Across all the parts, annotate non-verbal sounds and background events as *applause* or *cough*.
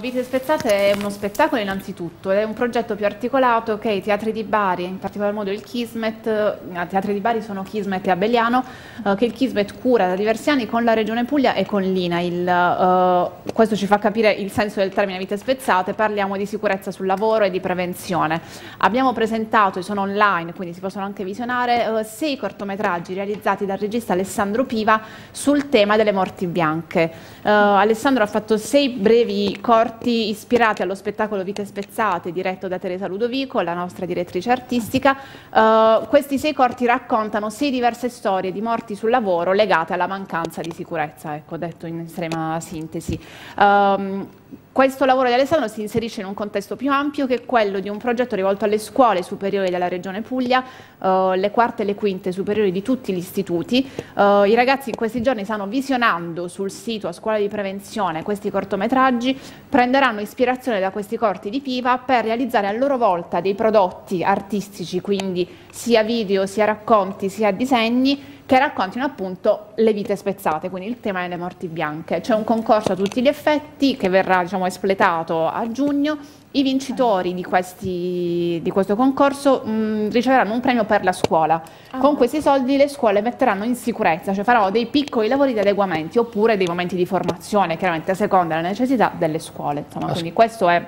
Vite Spezzate è uno spettacolo innanzitutto, è un progetto più articolato che i teatri di Bari, in particolar modo il Kismet, i teatri di Bari sono Kismet e Abeliano, eh, che il Kismet cura da diversi anni con la Regione Puglia e con l'INA. eh, questo ci fa capire il senso del termine Vite Spezzate, parliamo di sicurezza sul lavoro e di prevenzione. Abbiamo presentato, e sono online, quindi si possono anche visionare, eh, sei cortometraggi realizzati dal regista Alessandro Piva sul tema delle morti bianche. Eh, Alessandro ha fatto sei brevi corti ispirati allo spettacolo Vite Spezzate diretto da Teresa Ludovico, la nostra direttrice artistica. Uh, questi sei corti raccontano sei diverse storie di morti sul lavoro legate alla mancanza di sicurezza, ecco detto in estrema sintesi. Um, questo lavoro di Alessandro si inserisce in un contesto più ampio che è quello di un progetto rivolto alle scuole superiori della Regione Puglia, eh, le quarte e le quinte superiori di tutti gli istituti. Eh, I ragazzi in questi giorni stanno visionando sul sito a scuola di prevenzione questi cortometraggi, prenderanno ispirazione da questi corti di Piva per realizzare a loro volta dei prodotti artistici, quindi sia video, sia racconti, sia disegni, che raccontino appunto le vite spezzate, quindi il tema delle morti bianche. C'è un concorso a tutti gli effetti che verrà diciamo, espletato a giugno. I vincitori di, questi, di questo concorso mh, mm, riceveranno un premio per la scuola. Ah, Con questi soldi le scuole metteranno in sicurezza, cioè faranno dei piccoli lavori di adeguamenti oppure dei momenti di formazione, chiaramente a seconda della necessità delle scuole. Insomma, quindi questo è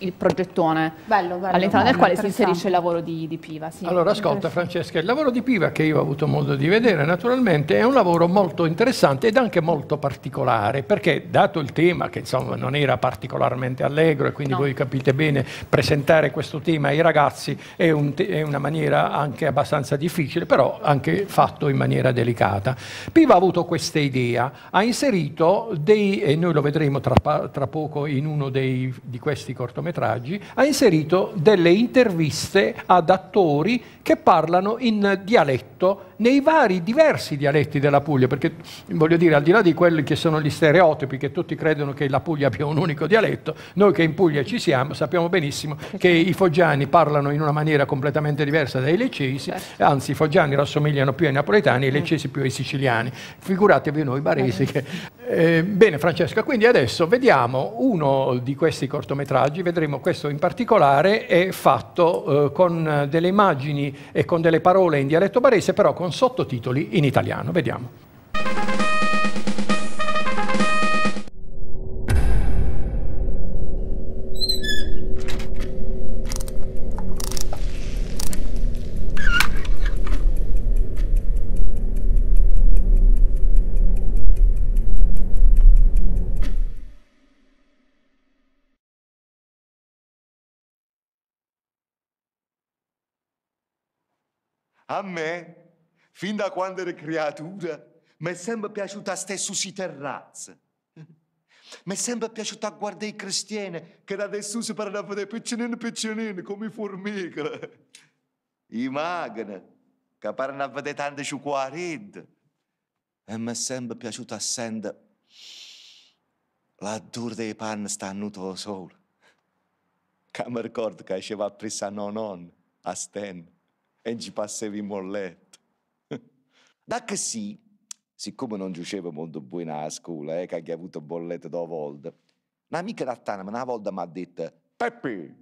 il progettone all'interno del quale si inserisce il lavoro di, di Piva. Sì. Allora ascolta Francesca, il lavoro di Piva che io ho avuto modo di vedere naturalmente è un lavoro molto interessante ed anche molto particolare perché dato il tema che insomma non era particolarmente allegro e quindi no. voi capite bene presentare questo tema ai ragazzi è, un è una maniera anche abbastanza difficile però anche fatto in maniera delicata. Piva ha avuto questa idea, ha inserito dei, e noi lo vedremo tra, tra poco in uno dei, di questi cortometraggi, cortometraggi, ha inserito delle interviste ad attori che parlano in dialetto nei vari diversi dialetti della Puglia, perché voglio dire, al di là di quelli che sono gli stereotipi, che tutti credono che la Puglia abbia un unico dialetto, noi che in Puglia ci siamo sappiamo benissimo che i foggiani parlano in una maniera completamente diversa dai leccesi, certo. anzi i foggiani rassomigliano più ai napoletani e i mm. leccesi più ai siciliani. Figuratevi noi baresi che eh, bene Francesca, quindi adesso vediamo uno di questi cortometraggi, vedremo questo in particolare, è fatto eh, con delle immagini e con delle parole in dialetto barese, però con sottotitoli in italiano. Vediamo. A me, fin da quando ero creatura, mi è sempre piaciuta stare su si Mi è sempre piaciuta guardare i cristiani che da adesso si parlavano di piccinini piccinini come formiche. I magni che a vedere tante ciuquarette. E mi è sempre piaciuta sentire la dura dei panni stannuto solo. Che mi ricordo che esceva a presa a nonon, a stenno e ci passavamo a letto. *laughs* Da che sì, siccome non giucevo molto bene a scuola, eh, che ha avuto bollette due volte, un'amica da Tana una volta mi ha detto Peppi,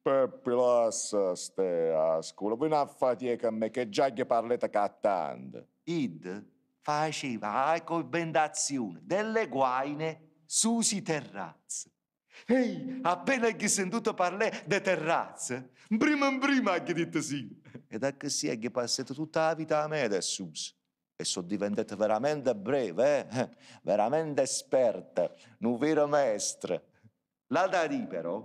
Peppi, lascia stare a scuola, poi non fatica a me che già gli parlate cattando. Id faceva bendazione delle guaine susi terrazze. Ehi, appena gli sentito parlare di terrazze, prima in prima gli detto sì. E da che si è che passate tutta la vita a me adesso e sono diventato veramente breve, eh? eh veramente esperte, un vero maestro. La Dari però,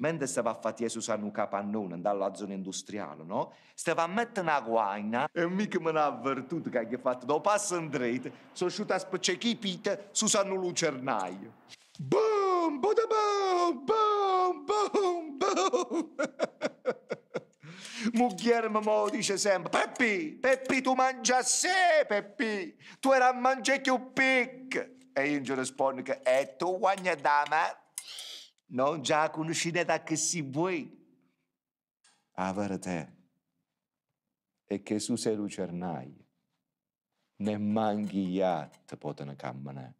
mentre stava a fare Gesù a un capannone dalla zona industriale, no? Stava a mettere una guaina e mica me ne ha avvertito che ha fatto dopo passo indietro, sono uscita a spacciare su San Lucernaio. Boom, boom, boom, boom, boom, boom. *laughs* Mugghiere mo dice sempre, Peppi, Peppi tu mangia sé, Peppi, tu era a mangiare più pic. E io gli rispondo che, e eh, tu guagna dama? Non già conoscete che si vuoi. La te, e che su sei lucernai, ne manchi gli altri possono camminare.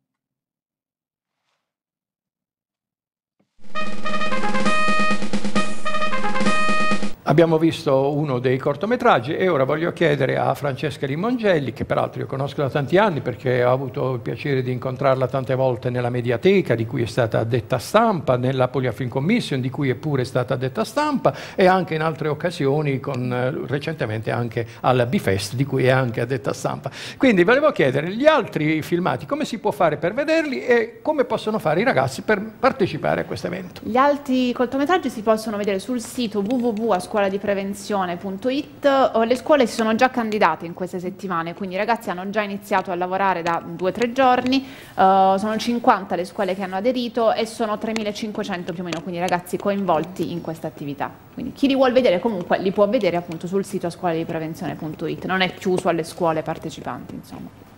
Abbiamo visto uno dei cortometraggi e ora voglio chiedere a Francesca Limongelli, che peraltro io conosco da tanti anni perché ho avuto il piacere di incontrarla tante volte nella mediateca, di cui è stata detta stampa, nella Poliafin Commission, di cui è pure stata detta stampa, e anche in altre occasioni, con, eh, recentemente anche al Bifest, di cui è anche detta stampa. Quindi volevo chiedere gli altri filmati, come si può fare per vederli e come possono fare i ragazzi per partecipare a questo evento? Gli altri cortometraggi si possono vedere sul sito www.ascolta.com scuola di scuoladiprevenzione.it. Eh, le scuole si sono già candidate in queste settimane, quindi i ragazzi hanno già iniziato a lavorare da due o tre giorni, uh, sono 50 le scuole che hanno aderito e sono 3.500 più o meno, quindi ragazzi coinvolti in questa attività. Quindi chi li vuole vedere comunque li può vedere appunto sul sito scuoladiprevenzione.it, non è chiuso alle scuole partecipanti insomma.